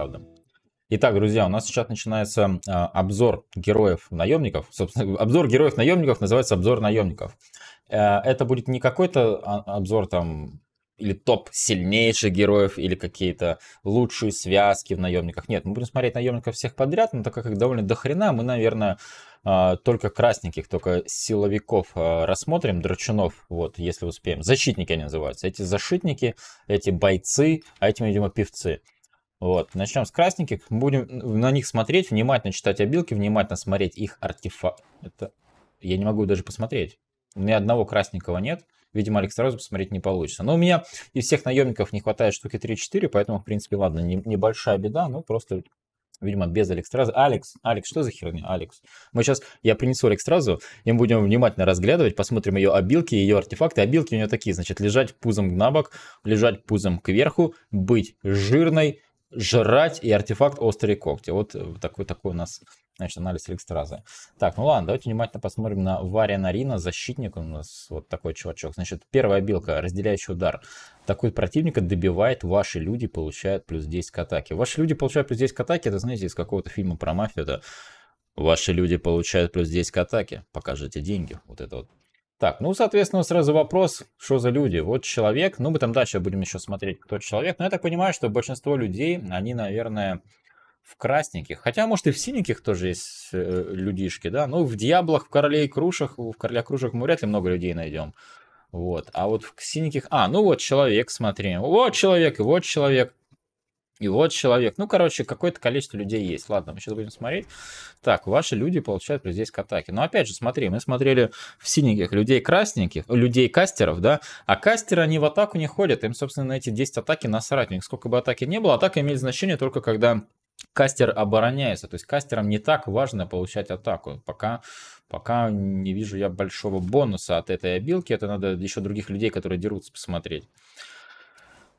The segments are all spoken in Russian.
правда. Итак, друзья, у нас сейчас начинается а, обзор героев-наемников. Собственно, обзор героев-наемников называется обзор наемников. А, это будет не какой-то а, обзор там или топ сильнейших героев, или какие-то лучшие связки в наемниках. Нет, мы будем смотреть наемников всех подряд, но так как их довольно дохрена, мы, наверное, а, только красненьких, только силовиков а, рассмотрим, драчунов, вот, если успеем. Защитники они называются. Эти защитники, эти бойцы, а эти, видимо, певцы. Вот, начнем с красненьких. Будем на них смотреть, внимательно читать обилки, внимательно смотреть их артефакт. Это... Я не могу даже посмотреть. Ни одного красненького нет. Видимо, Алекс сразу посмотреть не получится. Но у меня и всех наемников не хватает штуки 3-4, поэтому, в принципе, ладно, не, небольшая беда, но просто видимо, без Алекстраза. Алекс, Алекс, что за херня, Алекс? Мы сейчас, я принесу Алекстразу, и мы будем внимательно разглядывать, посмотрим ее обилки, ее артефакты. Обилки у нее такие, значит, лежать пузом на бок, лежать пузом кверху, быть жирной, жрать и артефакт острые когти. Вот э, такой, такой у нас значит, анализ эликстраза. Так, ну ладно, давайте внимательно посмотрим на Варя Нарина защитник у нас вот такой чувачок. Значит, первая билка, разделяющий удар. Такой противника добивает, ваши люди получают плюс 10 к атаке. Ваши люди получают плюс 10 к атаке, это, знаете, из какого-то фильма про мафию, это ваши люди получают плюс 10 к атаке, покажите деньги. Вот это вот так, ну, соответственно, сразу вопрос, что за люди? Вот человек, ну, мы там дальше будем еще смотреть, кто человек. Но я так понимаю, что большинство людей, они, наверное, в красненьких. Хотя, может, и в синеньких тоже есть э, людишки, да? Ну, в дьяблах, в королей крушах, в короля крушах мы вряд ли много людей найдем. Вот, а вот в синеньких... А, ну вот человек, смотри. Вот человек, и вот человек. И вот человек. Ну, короче, какое-то количество людей есть. Ладно, мы сейчас будем смотреть. Так, ваши люди получают здесь к атаке. Но опять же, смотри, мы смотрели в синеньких людей красненьких, людей кастеров, да, а кастеры, они в атаку не ходят. Им, собственно, на эти 10 атаки насрать. У них сколько бы атаки не было, атака имеет значение только когда кастер обороняется. То есть кастерам не так важно получать атаку. Пока, пока не вижу я большого бонуса от этой обилки. Это надо еще других людей, которые дерутся, посмотреть.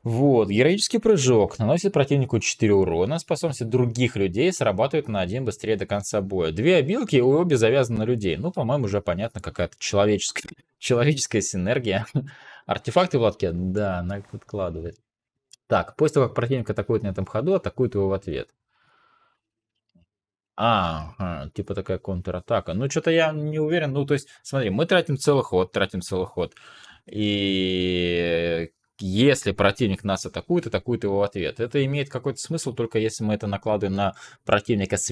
Вот, героический прыжок наносит противнику 4 урона, способности других людей срабатывают на один быстрее до конца боя. Две обилки, и обе завязаны на людей. Ну, по-моему, уже понятно, какая-то человеческая, человеческая синергия. Артефакты в лотке? Да, она их подкладывает. Так, после того, как противник атакует на этом ходу, атакует его в ответ. А, типа такая контратака. Ну, что-то я не уверен. Ну, то есть, смотри, мы тратим целый ход, тратим целый ход. И если противник нас атакует, атакует его в ответ. Это имеет какой-то смысл, только если мы это накладываем на противника с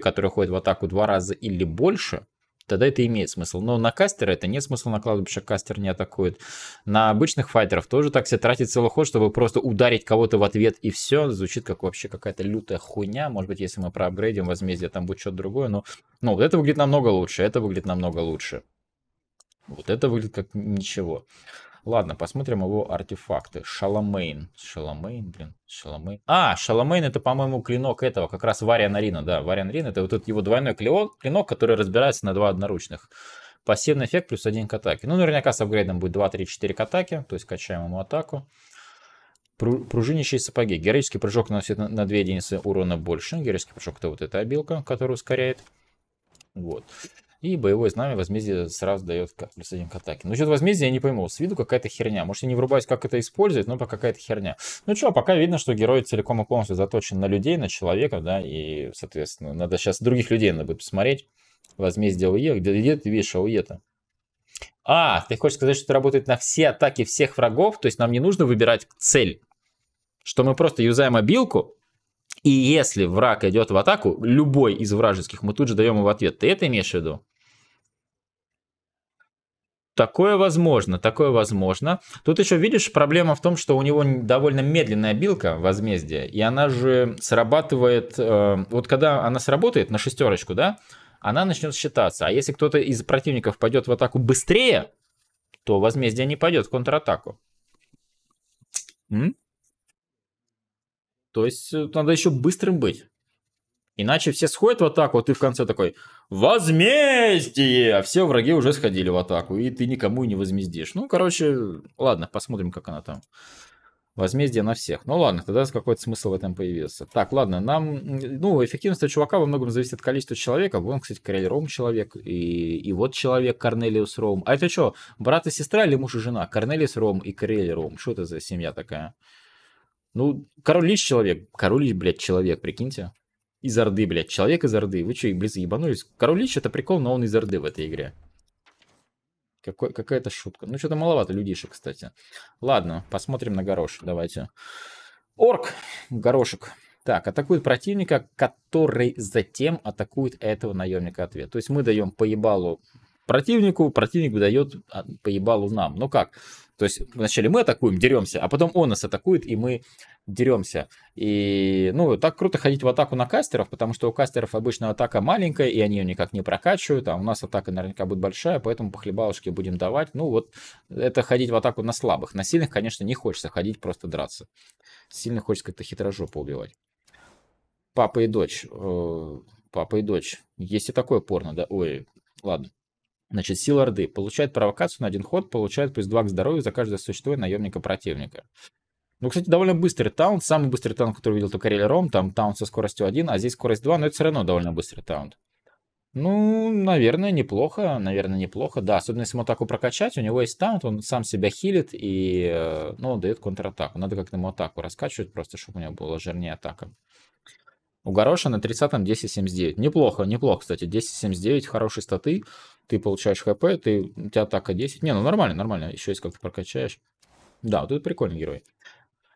который ходит в атаку два раза или больше, тогда это имеет смысл. Но на кастера это нет смысла накладывать, потому что кастер не атакует. На обычных файтеров тоже так все тратит целый ход, чтобы просто ударить кого-то в ответ и все. Звучит как вообще какая-то лютая хуйня. Может быть, если мы проапгрейдим возмездие, там будет что-то другое. Но, но ну, вот это выглядит намного лучше, это выглядит намного лучше. Вот это выглядит как ничего. Ладно, посмотрим его артефакты. Шаламейн. Шаламейн, блин. Шаламейн. А, Шаламейн это, по-моему, клинок этого. Как раз Вариан Арина, да. Вариан Арина это вот этот его двойной клинок, клинок, который разбирается на два одноручных. Пассивный эффект плюс один к атаке. Ну, наверняка с апгрейдом будет 2, 3, 4 к атаке. То есть качаем ему атаку. Пружинящие сапоги. Героический прыжок наносит на 2 единицы урона больше. Героический прыжок это вот эта обилка, которая ускоряет. Вот. И боевое знамя возмездие сразу дает плюс один к атаке. Насчет ну, возмездия я не пойму. С виду какая-то херня. Может, я не врубаюсь, как это использовать, но пока какая-то херня. Ну что, пока видно, что герой целиком и полностью заточен на людей, на человека, да, и, соответственно, надо сейчас других людей надо будет посмотреть. Возмездие ОЕ. Где, где ты видишь ОЕ-то? А, а, ты хочешь сказать, что это работает на все атаки всех врагов, то есть нам не нужно выбирать цель. Что мы просто юзаем обилку, и если враг идет в атаку, любой из вражеских, мы тут же даем его ответ. Ты это имеешь в виду? Такое возможно, такое возможно. Тут еще, видишь, проблема в том, что у него довольно медленная билка возмездия, и она же срабатывает, э, вот когда она сработает на шестерочку, да, она начнет считаться. А если кто-то из противников пойдет в атаку быстрее, то возмездие не пойдет в контратаку. М? То есть э, надо еще быстрым быть. Иначе все сходят в атаку, а ты в конце такой «Возмездие!» А все враги уже сходили в атаку, и ты никому и не возмездишь. Ну, короче, ладно, посмотрим, как она там. Возмездие на всех. Ну ладно, тогда какой-то смысл в этом появился. Так, ладно, нам... Ну, эффективность чувака во многом зависит от количества человека. Вон, кстати, Карель Ром человек, и, и вот человек Корнелиус Ром. А это что, брат и сестра или муж и жена? Корнелиус Ром и Карель Ром. Что это за семья такая? Ну, король лишь человек. Король лич, блядь, человек, прикиньте из Орды, блядь. Человек из Орды. Вы что, и ебанулись? Король Лич это прикол, но он из Орды в этой игре. какая-то шутка. Ну, что-то маловато людишек, кстати. Ладно, посмотрим на горошек. Давайте. Орк. Горошек. Так, атакует противника, который затем атакует этого наемника ответ. То есть мы даем поебалу противнику, противник дает а, поебалу нам. Ну как? То есть вначале мы атакуем, деремся, а потом он нас атакует, и мы деремся. И, ну, так круто ходить в атаку на кастеров, потому что у кастеров обычно атака маленькая, и они ее никак не прокачивают, а у нас атака наверняка будет большая, поэтому по хлебалочке будем давать. Ну, вот это ходить в атаку на слабых. На сильных, конечно, не хочется ходить, просто драться. Сильно хочется как-то хитрожопо убивать. Папа и дочь. Э, папа и дочь. Есть и такое порно, да? Ой, ладно. Значит, сила Орды. Получает провокацию на один ход, получает плюс 2 к здоровью за каждое существо и наемника противника. Ну, кстати, довольно быстрый таунт. Самый быстрый таунт, который видел только Релли Ром. Там таунт со скоростью 1, а здесь скорость 2, но это все равно довольно быстрый таунт. Ну, наверное, неплохо, наверное, неплохо, да, особенно если ему атаку прокачать, у него есть таунт, он сам себя хилит и, э, ну, дает контратаку, надо как-то ему атаку раскачивать просто, чтобы у него была жирнее атака. У Гороша на 30-м 10.79, неплохо, неплохо, кстати, 10.79, хорошие статы, ты получаешь хп, ты, у тебя атака 10. Не, ну нормально, нормально, еще есть как-то прокачаешь. Да, вот это прикольный герой.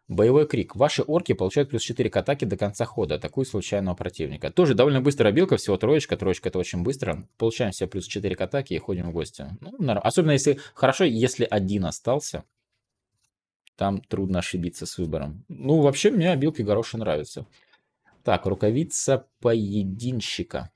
Боевой крик. Ваши орки получают плюс 4 к атаке до конца хода, атакуя случайного противника. Тоже довольно быстрая билка, всего троечка, троечка это очень быстро. Получаем все плюс 4 к атаке и ходим в гости. Ну, норм... Особенно если, хорошо, если один остался, там трудно ошибиться с выбором. Ну, вообще, мне обилки гороши нравятся. Так, рукавица поединщика.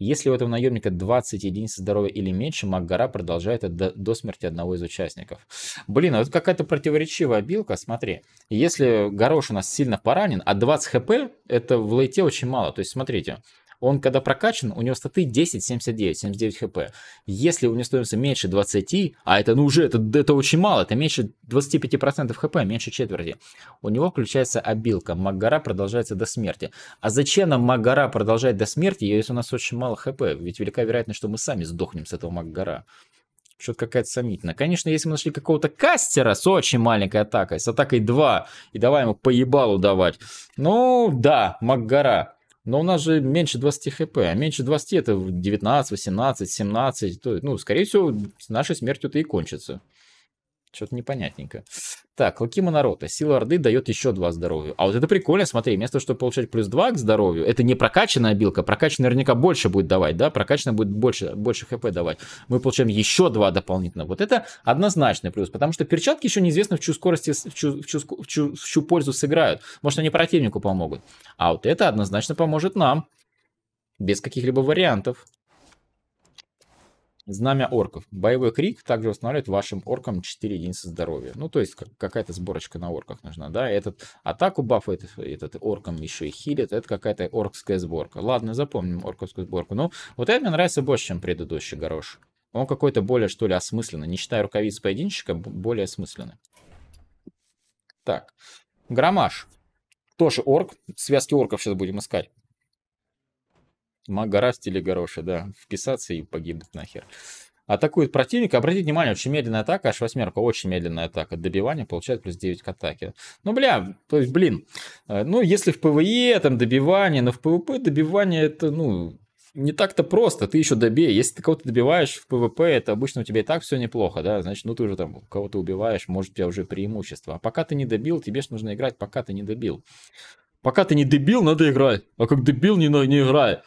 Если у этого наемника 20 единиц здоровья или меньше, Макгора продолжает до, до смерти одного из участников. Блин, а вот какая-то противоречивая билка, смотри. Если Горош у нас сильно поранен, а 20 хп это в лейте очень мало. То есть смотрите, он когда прокачан, у него статы 10, 79, 79 хп. Если у него стоимость меньше 20, а это ну уже, это, это очень мало, это меньше 25% хп, меньше четверти, у него включается обилка. Магара продолжается до смерти. А зачем нам Магара продолжать до смерти, если у нас очень мало хп? Ведь велика вероятность, что мы сами сдохнем с этого Магара что-то какая-то сомнительная. Конечно, если мы нашли какого-то кастера с очень маленькой атакой, с атакой 2, и давай ему поебалу давать. Ну, да, Макгара. Но у нас же меньше 20 хп, а меньше 20 это 19, 18, 17. То, ну, скорее всего, нашей смертью это и кончится. Что-то непонятненько. Так, клыки Монорота. Сила Орды дает еще 2 здоровья. А вот это прикольно, смотри, вместо того, чтобы получать плюс 2 к здоровью, это не прокачанная билка, прокачанная наверняка больше будет давать, да, прокачанная будет больше, больше хп давать. Мы получаем еще 2 дополнительно. Вот это однозначный плюс, потому что перчатки еще неизвестно, в чью скорости, в чью, в чью, в чью, в чью пользу сыграют. Может, они противнику помогут. А вот это однозначно поможет нам. Без каких-либо вариантов. Знамя орков. Боевой крик также восстанавливает вашим оркам 4 единицы здоровья. Ну, то есть как, какая-то сборочка на орках нужна, да? Этот атаку бафает, этот оркам еще и хилит. Это какая-то оркская сборка. Ладно, запомним орковскую сборку. Ну, вот это мне нравится больше, чем предыдущий горош. Он какой-то более, что ли, осмысленный. Не считая рукавиц поединщика, более осмысленный. Так. Громаш. Тоже орк. Связки орков сейчас будем искать. Гора в стиле Гороши, да. Вписаться и погибнуть нахер. Атакует противника. Обратите внимание, очень медленная атака. Аж восьмерка. Очень медленная атака. Добивание получает плюс 9 к атаке. Ну, бля, то есть, блин. Э, ну, если в ПВЕ там добивание, но в ПВП добивание это, ну, не так-то просто, ты еще добей. Если ты кого-то добиваешь в ПВП, это обычно у тебя и так все неплохо, да, значит, ну ты уже там кого-то убиваешь, может, у тебя уже преимущество. А пока ты не добил, тебе же нужно играть, пока ты не добил. Пока ты не добил надо играть. А как добил не, не играй.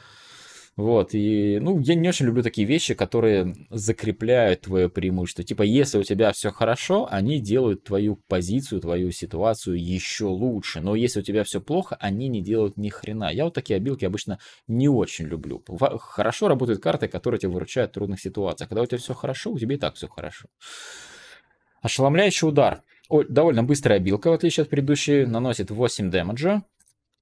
Вот, и, ну, я не очень люблю такие вещи, которые закрепляют твое преимущество. Типа, если у тебя все хорошо, они делают твою позицию, твою ситуацию еще лучше. Но если у тебя все плохо, они не делают ни хрена. Я вот такие обилки обычно не очень люблю. Хорошо работают карты, которые тебя выручают в трудных ситуациях. Когда у тебя все хорошо, у тебя и так все хорошо. Ошеломляющий удар. О, довольно быстрая обилка, в отличие от предыдущей, наносит 8 демеджа.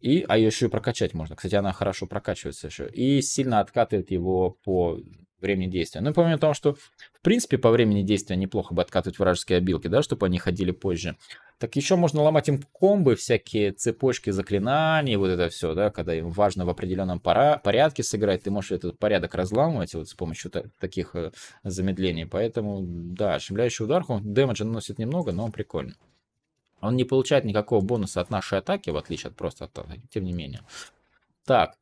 И, а ее еще и прокачать можно. Кстати, она хорошо прокачивается еще. И сильно откатывает его по времени действия. Ну, помимо того, что, в принципе, по времени действия неплохо бы откатывать вражеские обилки, да, чтобы они ходили позже. Так еще можно ломать им комбы, всякие цепочки заклинаний, вот это все, да, когда им важно в определенном пора порядке сыграть, ты можешь этот порядок разламывать вот с помощью та таких э, замедлений. Поэтому, да, ошибляющий удар, он дэмэджа наносит немного, но он прикольный. Он не получает никакого бонуса от нашей атаки, в отличие от просто атаки, тем не менее. Так,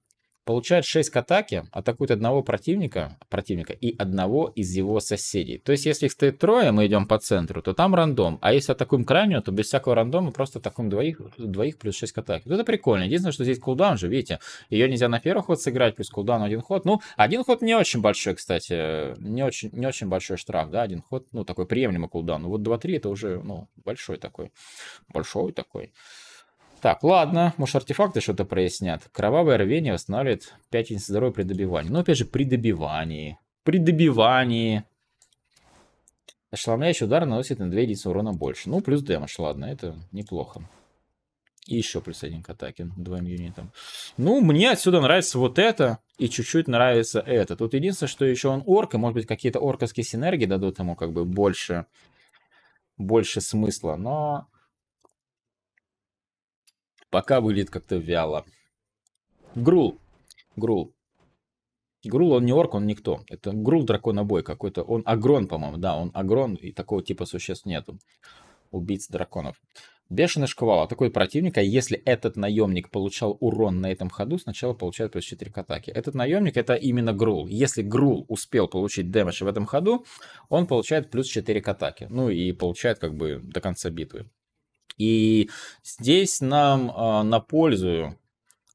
получает 6 к атаке, атакует одного противника, противника и одного из его соседей. То есть, если их стоит трое, мы идем по центру, то там рандом. А если атакуем крайнюю, то без всякого рандома просто атакуем двоих, двоих плюс 6 к атаке. Вот это прикольно. Единственное, что здесь кулдаун же, видите, ее нельзя на первый ход сыграть, плюс кулдаун один ход. Ну, один ход не очень большой, кстати, не очень, не очень большой штраф, да, один ход, ну, такой приемлемый кулдаун. Ну, вот 2-3 это уже, ну, большой такой, большой такой. Так, ладно, может артефакты что-то прояснят. Кровавое рвение восстанавливает 5 единиц здоровья при добивании. Но ну, опять же, при добивании. При добивании. Ошеломляющий удар наносит на 2 единицы урона больше. Ну, плюс демедж, ладно, это неплохо. И еще плюс один к атаке двоим юнитам. Ну, мне отсюда нравится вот это. И чуть-чуть нравится это. Тут единственное, что еще он орк. И, может быть, какие-то орковские синергии дадут ему как бы больше, больше смысла. Но пока выглядит как-то вяло. Грул. Грул. Грул, он не орк, он никто. Это Грул драконобой какой-то. Он агрон, по-моему, да, он агрон, и такого типа существ нету. Убийц драконов. Бешеный шквал, атакует противника, если этот наемник получал урон на этом ходу, сначала получает плюс 4 к атаке. Этот наемник это именно Грул. Если Грул успел получить дэмэдж в этом ходу, он получает плюс 4 к атаке. Ну и получает как бы до конца битвы. И здесь нам э, на пользу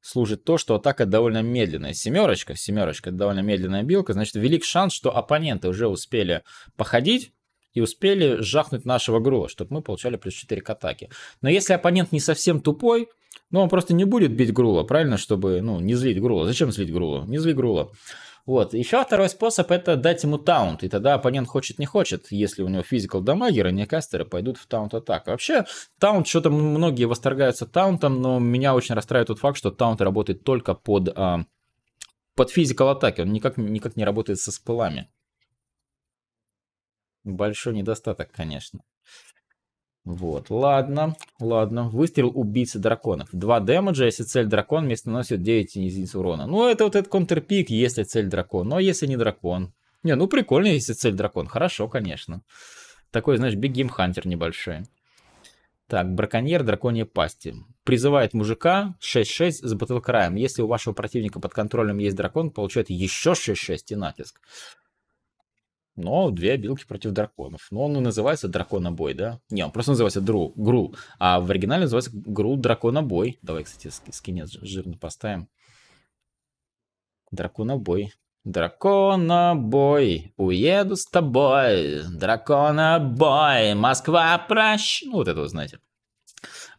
служит то, что атака довольно медленная. Семерочка, семерочка, это довольно медленная билка, значит, велик шанс, что оппоненты уже успели походить, и успели жахнуть нашего грула, чтобы мы получали плюс 4 к атаке. Но если оппонент не совсем тупой, ну он просто не будет бить грула, правильно, чтобы ну, не злить грула. Зачем злить грула? Не зли грула. Вот. Еще второй способ это дать ему таунт, и тогда оппонент хочет не хочет, если у него физикал дамагер, не кастеры пойдут в таунт атаку. Вообще, таунт, что-то многие восторгаются таунтом, но меня очень расстраивает тот факт, что таунт работает только под, а, под физикал атаки, он никак, никак не работает со спылами. Большой недостаток, конечно. Вот, ладно, ладно. Выстрел убийцы драконов. Два демеджа, если цель дракон, мне наносит 9 единиц урона. Ну, это вот этот контрпик, если цель дракон. Но ну, а если не дракон. Не, ну прикольно, если цель дракон. Хорошо, конечно. Такой, знаешь, бигим хантер небольшой. Так, браконьер драконьей пасти. Призывает мужика 6-6 с батлкраем. Если у вашего противника под контролем есть дракон, получает еще 6-6 и натиск но две обилки против драконов. Но он и называется Драконобой, да? Не, он просто называется Дру, Гру, а в оригинале называется Гру Драконобой. Давай, кстати, скинец жирно поставим. Драконобой. Драконобой, уеду с тобой, драконобой, Москва прощ... Ну, вот это вы знаете.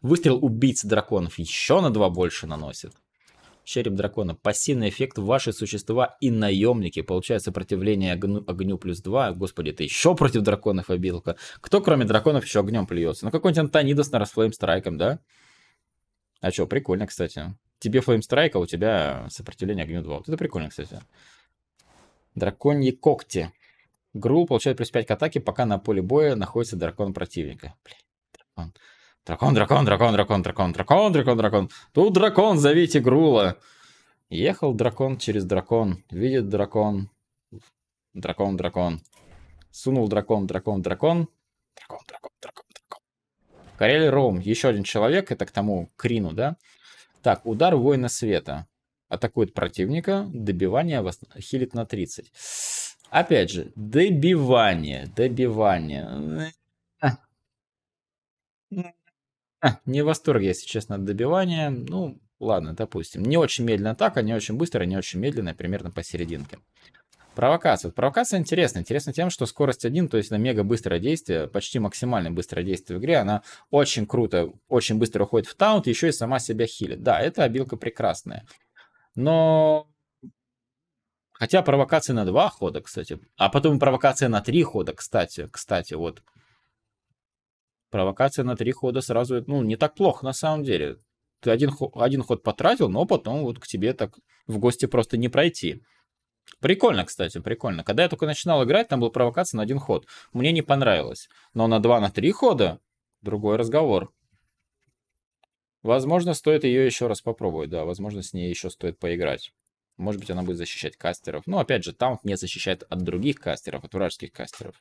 Выстрел убийцы драконов еще на два больше наносит. Череп дракона. Пассивный эффект ваши существа и наемники получают сопротивление огню, огню плюс 2. Господи, Это еще против драконов обилка. Кто, кроме драконов, еще огнем плюется? Ну, какой-нибудь Антонидос на расфлейм страйком, да? А что, прикольно, кстати. Тебе флейм страйк, а у тебя сопротивление огню 2. Вот это прикольно, кстати. Драконьи когти. Гру получает плюс 5 к атаке, пока на поле боя находится дракон противника. Блин, дракон. Дракон, дракон, дракон, дракон, дракон, дракон, дракон, дракон. Тут дракон, зовите Грула. Ехал дракон через дракон. Видит дракон. Дракон, дракон. Сунул дракон, дракон, дракон. Дракон, дракон, дракон, дракон. Карель Роум. Еще один человек. Это к тому Крину, да? Так, удар воина света. Атакует противника. Добивание вас хилит на 30. Опять же, добивание. Добивание. А. не в восторге, если честно, от добивания. Ну, ладно, допустим. Не очень медленно, так, а не очень быстрая, не очень медленно, примерно посерединке. Провокация. Провокация интересна. Интересна тем, что скорость 1, то есть на мега быстрое действие, почти максимально быстрое действие в игре, она очень круто, очень быстро уходит в таунт, еще и сама себя хилит. Да, эта обилка прекрасная. Но Хотя провокация на два хода, кстати. А потом провокация на три хода, кстати. Кстати, вот провокация на три хода сразу, ну, не так плохо на самом деле. Ты один, один ход потратил, но потом вот к тебе так в гости просто не пройти. Прикольно, кстати, прикольно. Когда я только начинал играть, там была провокация на один ход. Мне не понравилось. Но на два, на три хода другой разговор. Возможно, стоит ее еще раз попробовать, да. Возможно, с ней еще стоит поиграть. Может быть, она будет защищать кастеров. Но, опять же, таунт не защищает от других кастеров, от вражеских кастеров.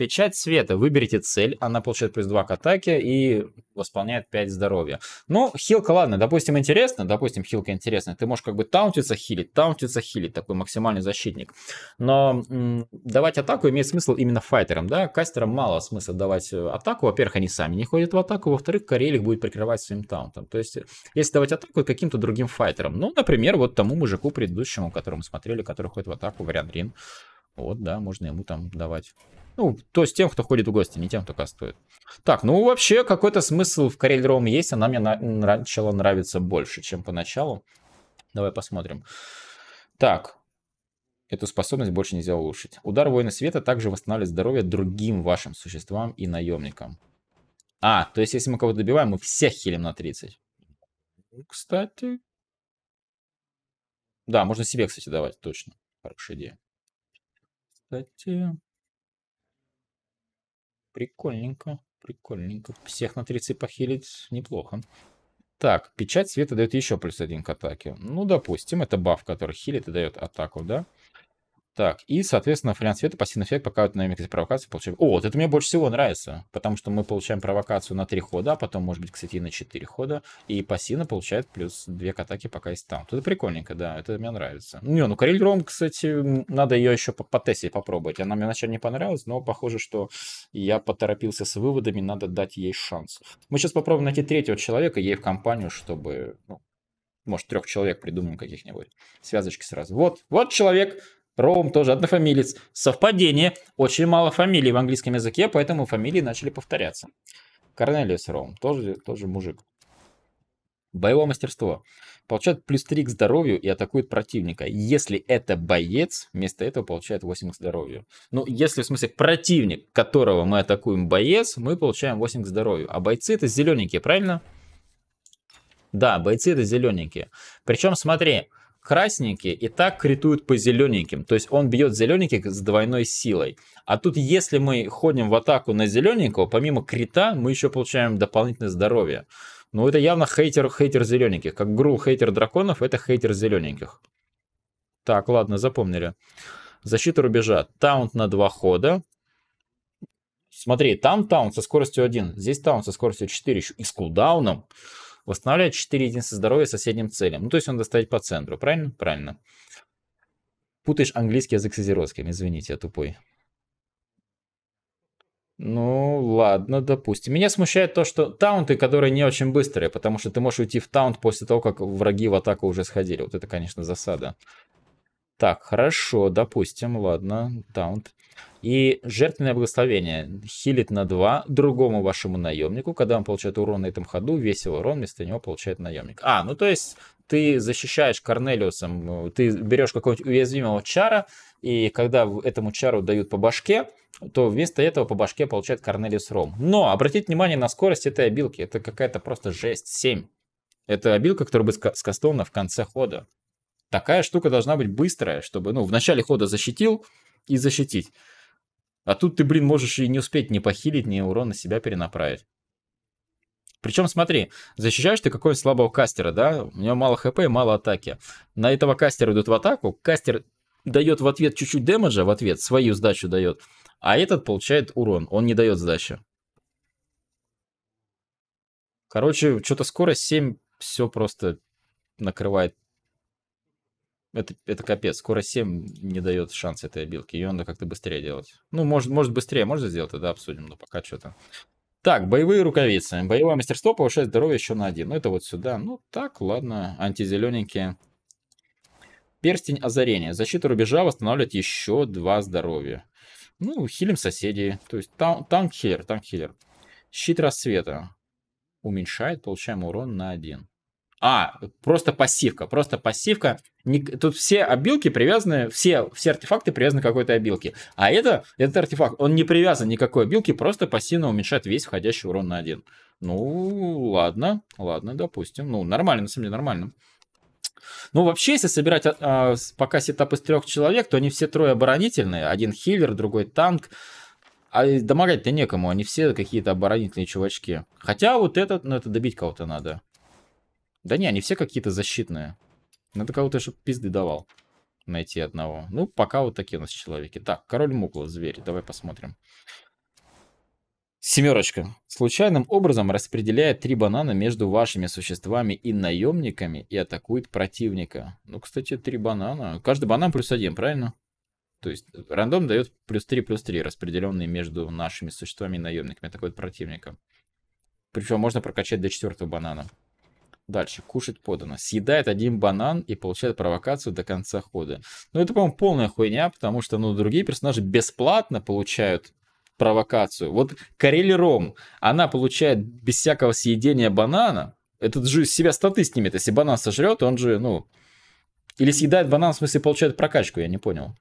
Печать света. Выберите цель. Она получает плюс 2 к атаке и восполняет 5 здоровья. Ну, хилка, ладно, допустим, интересно. Допустим, хилка интересная. Ты можешь как бы таунтиться хилить, таунтиться хилить. Такой максимальный защитник. Но м- давать атаку имеет смысл именно файтерам, да? Кастерам мало смысла давать э, атаку. Во-первых, они сами не ходят в атаку. Во-вторых, Карелик будет прикрывать своим таунтом. То есть, э, если давать атаку каким-то другим файтерам. Ну, например, вот тому мужику предыдущему, которого мы смотрели, который ходит в атаку, вариант Рин. Вот, да, можно ему там давать. Ну, то есть тем, кто ходит в гости, не тем, кто кастует. Так, ну вообще какой-то смысл в Карель Ром есть. Она мне начала нравиться больше, чем поначалу. Давай посмотрим. Так, Эту способность больше нельзя улучшить. Удар воина света также восстанавливает здоровье другим вашим существам и наемникам. А, то есть если мы кого-то добиваем, мы всех хилим на 30. Кстати. Да, можно себе, кстати, давать, точно. Хорошая идея. Кстати. Прикольненько, прикольненько. Всех на 30 похилить неплохо. Так, печать света дает еще плюс один к атаке. Ну, допустим, это баф, который хилит и дает атаку, да? Так, и, соответственно, вариант света, пассивный эффект, пока вот на микропровокацию получаем. О, вот это мне больше всего нравится, потому что мы получаем провокацию на 3 хода, а потом, может быть, кстати, и на 4 хода, и пассивно получает плюс 2 к атаке, пока есть там. Это прикольненько, да, это мне нравится. Не, ну Карель Ром, кстати, надо ее еще по, по тесте попробовать. Она мне вначале не понравилась, но похоже, что я поторопился с выводами, надо дать ей шанс. Мы сейчас попробуем найти третьего человека ей в компанию, чтобы, ну, может, трех человек придумаем каких-нибудь. Связочки сразу. Вот, вот человек, Роум тоже однофамилец. Совпадение. Очень мало фамилий в английском языке, поэтому фамилии начали повторяться. Корнелиус Роум, тоже, тоже мужик. Боевое мастерство. Получает плюс 3 к здоровью и атакует противника. Если это боец, вместо этого получает 8 к здоровью. Ну, если в смысле противник, которого мы атакуем боец, мы получаем 8 к здоровью. А бойцы это зелененькие, правильно? Да, бойцы это зелененькие. Причем, смотри, красненькие и так критуют по зелененьким. То есть он бьет зелененьких с двойной силой. А тут, если мы ходим в атаку на зелененького, помимо крита, мы еще получаем дополнительное здоровье. Ну, это явно хейтер, хейтер зелененьких. Как Грул хейтер драконов, это хейтер зелененьких. Так, ладно, запомнили. Защита рубежа. Таунт на два хода. Смотри, там таунт со скоростью 1, здесь таунт со скоростью 4 еще и с кулдауном. Восстанавливает 4 единицы здоровья соседним целям. Ну, то есть он достать по центру, правильно? Правильно. Путаешь английский язык с азеротским, извините, я тупой. Ну, ладно, допустим. Меня смущает то, что таунты, которые не очень быстрые, потому что ты можешь уйти в таунт после того, как враги в атаку уже сходили. Вот это, конечно, засада. Так, хорошо, допустим, ладно, таунт. И жертвенное благословение хилит на 2 другому вашему наемнику. Когда он получает урон на этом ходу, весь его урон вместо него получает наемник. А, ну то есть ты защищаешь Корнелиусом, э, ты берешь какого-нибудь уязвимого чара, и когда этому чару дают по башке, то вместо этого по башке получает Корнелиус Ром. Но обратите внимание на скорость этой обилки. Это какая-то просто жесть. 7. Это обилка, которая будет скастована в конце хода. Такая штука должна быть быстрая, чтобы, ну, в начале хода защитил и защитить. А тут ты, блин, можешь и не успеть ни похилить, ни урон на себя перенаправить. Причем, смотри, защищаешь ты какого-нибудь слабого кастера, да? У него мало хп и мало атаки. На этого кастера идут в атаку, кастер дает в ответ чуть-чуть демеджа, в ответ свою сдачу дает, а этот получает урон, он не дает сдачи. Короче, что-то скорость 7 все просто накрывает это, это капец. Скорость 7 не дает шанс этой обилке. Ее надо как-то быстрее делать. Ну, может, может быстрее можно сделать, тогда обсудим, но пока что-то. Так, боевые рукавицы. Боевое мастерство повышает здоровье еще на один. Ну, это вот сюда. Ну, так, ладно. Антизелененькие. Перстень озарения. Защита рубежа восстанавливает еще два здоровья. Ну, хилим соседей. То есть тан танк-хиллер, танк-хиллер. Щит рассвета. Уменьшает получаем урон на один. А, просто пассивка, просто пассивка. Не, тут все обилки привязаны, все, все артефакты привязаны к какой-то обилке. А это, этот артефакт, он не привязан ни к какой обилке, просто пассивно уменьшает весь входящий урон на один. Ну, ладно, ладно, допустим. Ну, нормально, на самом деле, нормально. Ну, вообще, если собирать а, а пока сетап из трех человек, то они все трое оборонительные. Один хиллер, другой танк. А домогать-то некому, они все какие-то оборонительные чувачки. Хотя вот этот, ну, это добить кого-то надо. Да не, они все какие-то защитные. Надо кого-то, чтобы пизды давал. Найти одного. Ну, пока вот такие у нас человеки. Так, король мукла, зверь. Давай посмотрим. Семерочка. Случайным образом распределяет три банана между вашими существами и наемниками и атакует противника. Ну, кстати, три банана. Каждый банан плюс один, правильно? То есть э, рандом дает плюс три плюс три, распределенные между нашими существами и наемниками, атакует противника. Причем можно прокачать до четвертого банана. Дальше. Кушать подано. Съедает один банан и получает провокацию до конца хода. Ну, это, по-моему, полная хуйня, потому что, ну, другие персонажи бесплатно получают провокацию. Вот Карели Ром, она получает без всякого съедения банана. Этот же себя статы снимет. Если банан сожрет, он же, ну... Или съедает банан, в смысле, получает прокачку, я не понял.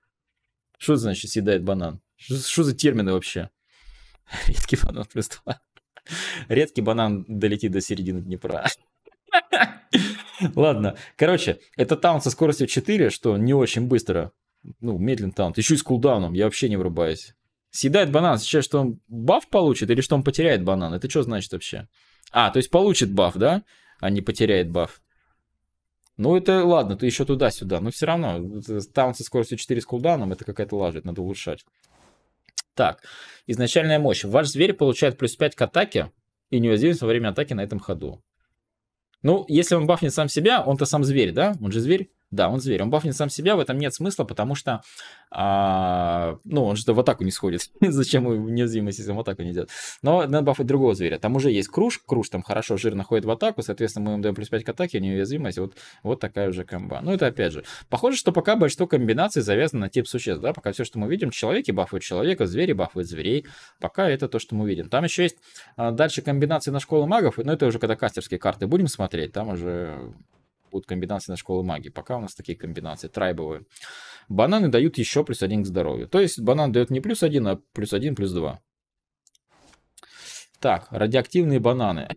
Что это значит съедает банан? Что за термины вообще? Редкий банан плюс 2. Редкий банан долетит до середины Днепра. Ладно. Короче, это таун со скоростью 4, что не очень быстро. Ну, медленный таун. Еще и с кулдауном. Я вообще не врубаюсь. Съедает банан. Сейчас что он баф получит или что он потеряет банан? Это что значит вообще? А, то есть получит баф, да? А не потеряет баф. Ну, это ладно, ты еще туда-сюда. Но все равно, э, таун со скоростью 4 с кулдауном, это какая-то лажа, надо улучшать. Так, изначальная мощь. Ваш зверь получает плюс 5 к атаке и неуязвимость во время атаки на этом ходу. Ну, если он бафнет сам себя, он-то сам зверь, да? Он же зверь. Да, он зверь. Он бафнет сам себя, в этом нет смысла, потому что, а, ну, он же в атаку не сходит. Зачем ему неуязвимость, если он в атаку не идет? Но надо бафать другого зверя. Там уже есть круж, круж там хорошо жирно ходит в атаку, соответственно, мы ему даем плюс 5 к атаке, неуязвимость, вот, вот такая уже комба. Ну, это опять же. Похоже, что пока большинство комбинаций завязано на тип существ, да, пока все, что мы видим, человеки бафуют человека, звери бафуют зверей, пока это то, что мы видим. Там еще есть а, дальше комбинации на школу магов, но это уже когда кастерские карты будем смотреть, там уже будут комбинации на школу магии. Пока у нас такие комбинации трайбовые. Бананы дают еще плюс один к здоровью. То есть банан дает не плюс один, а плюс один, плюс два. Так, радиоактивные бананы.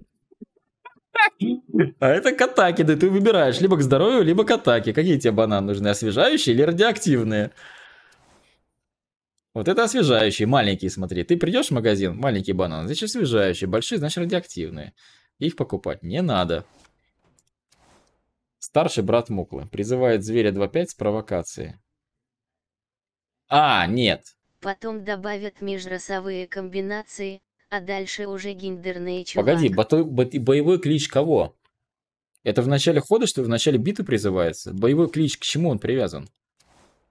А это к атаке, да ты выбираешь либо к здоровью, либо к атаке. Какие тебе бананы нужны, освежающие или радиоактивные? Вот это освежающие, маленькие, смотри. Ты придешь в магазин, маленькие бананы, значит освежающие, большие, значит радиоактивные. Их покупать не надо. Старший брат Муклы Призывает зверя 25 с провокации. А, нет. Потом добавят межрасовые комбинации, а дальше уже гендерные чувак. Погоди, бото... бо... боевой клич кого? Это в начале хода, что в начале биты призывается? Боевой клич к чему он привязан?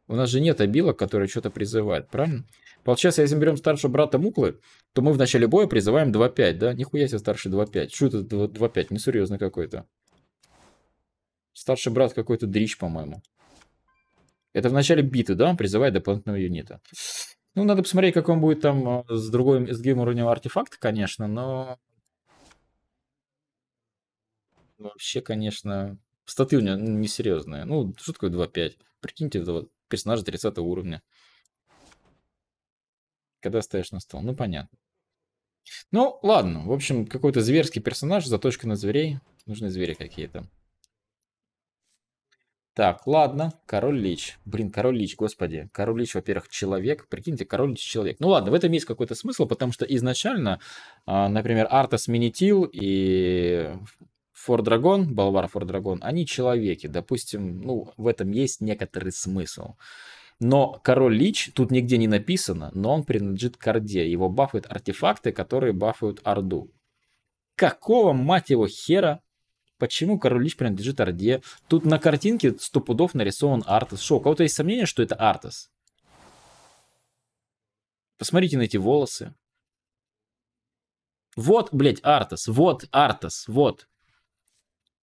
У нас же нет обилок, которые что-то призывают, правильно? Получается, если мы берем старшего брата Муклы, то мы в начале боя призываем 25, да? Нихуя себе старший 25. Что это 25? 5 Несерьезно какой-то. Старший брат какой-то дрич, по-моему. Это в начале биты, да? Он призывает дополнительного юнита. Ну, надо посмотреть, как он будет там а, с другим с другим уровнем артефакта, конечно, но... Вообще, конечно, статы у него несерьезные. Ну, что такое 2.5? Прикиньте, этого персонажа 30 уровня. Когда стоишь на стол? Ну, понятно. Ну, ладно. В общем, какой-то зверский персонаж, заточка на зверей. Нужны звери какие-то. Так, ладно, король лич. Блин, король лич, господи. Король лич, во-первых, человек. Прикиньте, король лич человек. Ну ладно, в этом есть какой-то смысл, потому что изначально, а, например, Артас Минитил и Фордрагон, Болвар Фордрагон, они человеки. Допустим, ну, в этом есть некоторый смысл. Но король Лич тут нигде не написано, но он принадлежит к Орде. Его бафают артефакты, которые бафают Орду. Какого, мать его, хера Почему король лич принадлежит Орде? Тут на картинке сто пудов нарисован Артас. Шо, у кого-то есть сомнение, что это Артас? Посмотрите на эти волосы. Вот, блядь, Артас. Вот Артас. Вот.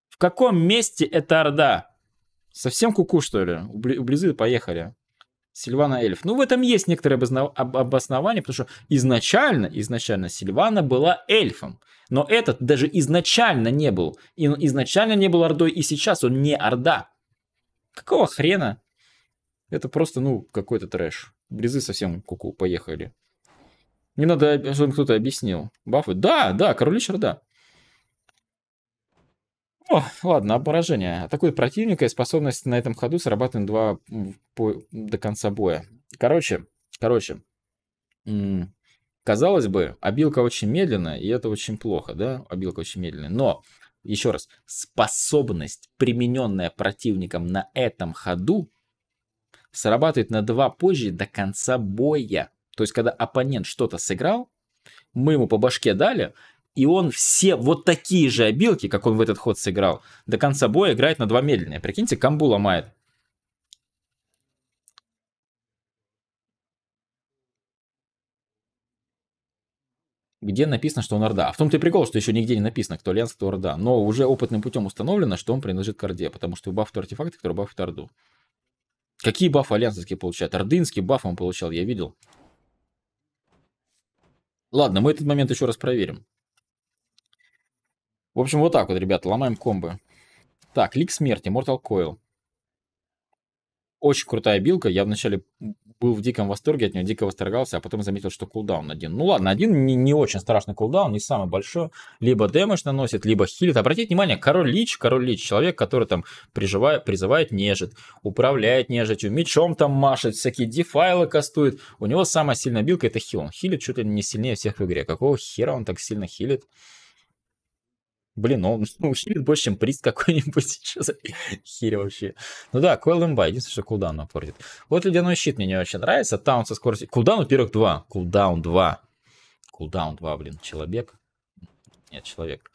В каком месте это Орда? Совсем куку, -ку, что ли? Ублизы поехали. Сильвана эльф. Ну, в этом есть некоторое обоснование, потому что изначально, изначально Сильвана была эльфом. Но этот даже изначально не был. И он изначально не был ордой, и сейчас он не орда. Какого хрена? Это просто, ну, какой-то трэш. Бризы совсем куку, -ку, поехали. Не надо, чтобы кто-то объяснил. Бафы? Да, да, королич да. О, ладно, обморожение. Атакует противника, и способность на этом ходу срабатывает два по... до конца боя. Короче, короче, казалось бы, обилка очень медленная, и это очень плохо, да? Обилка очень медленная. Но, еще раз, способность, примененная противником на этом ходу, срабатывает на два позже до конца боя. То есть, когда оппонент что-то сыграл, мы ему по башке дали, и он все вот такие же обилки, как он в этот ход сыграл, до конца боя играет на два медленнее. Прикиньте, камбу ломает. где написано, что он Орда. А в том-то и прикол, что еще нигде не написано, кто Альянс, кто Орда. Но уже опытным путем установлено, что он принадлежит к Орде, потому что баф то артефакты, которые бафит Орду. Какие бафы альянсовские получают? Ордынский баф он получал, я видел. Ладно, мы этот момент еще раз проверим. В общем, вот так вот, ребята, ломаем комбо. Так, Лик Смерти, Mortal Coil. Очень крутая билка. Я вначале был в диком восторге от нее, дико восторгался, а потом заметил, что кулдаун один. Ну ладно, один не, не очень страшный кулдаун, не самый большой. Либо дэмэдж наносит, либо хилит. Обратите внимание, король лич, король лич, человек, который там приживает, призывает нежит, управляет нежитью, мечом там машет, всякие дефайлы кастует. У него самая сильная билка это хил. Он хилит чуть ли не сильнее всех в игре. Какого хера он так сильно хилит? Блин, он ну, больше, чем приз какой-нибудь. Что за херь вообще? Ну да, Койл Эмбай, единственное, что кулдаун портит. Вот ледяной щит мне не очень нравится. Таун со скоростью... Кулдаун, ну, во-первых, 2. Кулдаун 2. Кулдаун 2, блин, человек. Нет, человек.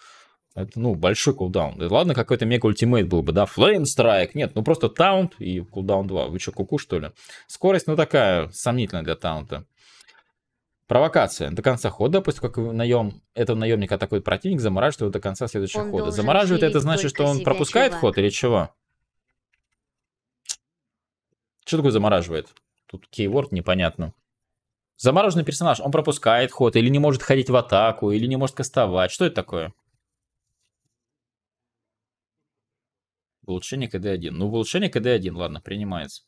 Это, ну, большой кулдаун. ладно, какой-то мега-ультимейт был бы, да? Flame Strike. Нет, ну просто таунт и кулдаун 2. Вы что, куку, что ли? Скорость, ну, такая сомнительная для таунта. Провокация. До конца хода, допустим, как наем, этого наемника атакует противник, замораживает его до конца следующего он хода. Замораживает это значит, что он пропускает чувак. ход или чего? Что такое замораживает? Тут кейворд непонятно. Замороженный персонаж, он пропускает ход, или не может ходить в атаку, или не может кастовать. Что это такое? Улучшение КД-1. Ну, улучшение КД-1, ладно, принимается.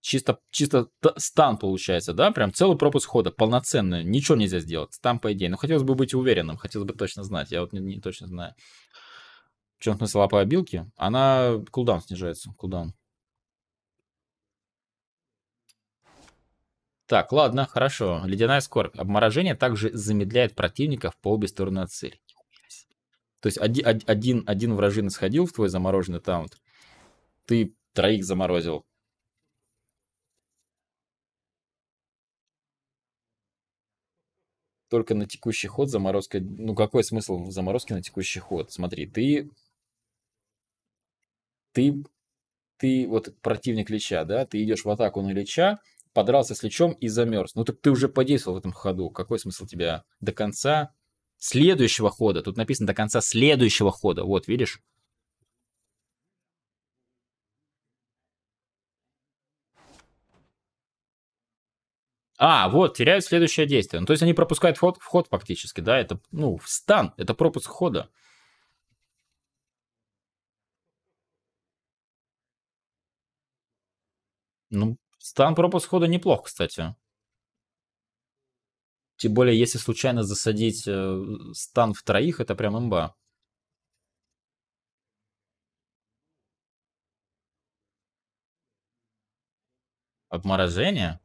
чисто, чисто стан получается, да, прям целый пропуск хода, полноценный, ничего нельзя сделать, стан по идее. Но ну, хотелось бы быть уверенным, хотелось бы точно знать, я вот не, не точно знаю. В чем смысл лапы обилки? Она кулдаун снижается, кулдаун. Так, ладно, хорошо. Ледяная скорбь. Обморожение также замедляет противников по обе стороны от цели. То есть один, один, один вражин сходил в твой замороженный таунт, ты троих заморозил, только на текущий ход заморозка... Ну, какой смысл в заморозке на текущий ход? Смотри, ты... Ты... Ты вот противник Лича, да? Ты идешь в атаку на Лича, подрался с Личом и замерз. Ну, так ты уже подействовал в этом ходу. Какой смысл тебя до конца следующего хода? Тут написано до конца следующего хода. Вот, видишь? А, вот, теряют следующее действие. Ну, то есть они пропускают вход, вход фактически, да? Это, ну, стан, это пропуск хода. Ну, стан пропуск хода неплох, кстати. Тем более, если случайно засадить э, стан в троих, это прям имба. Обморожение?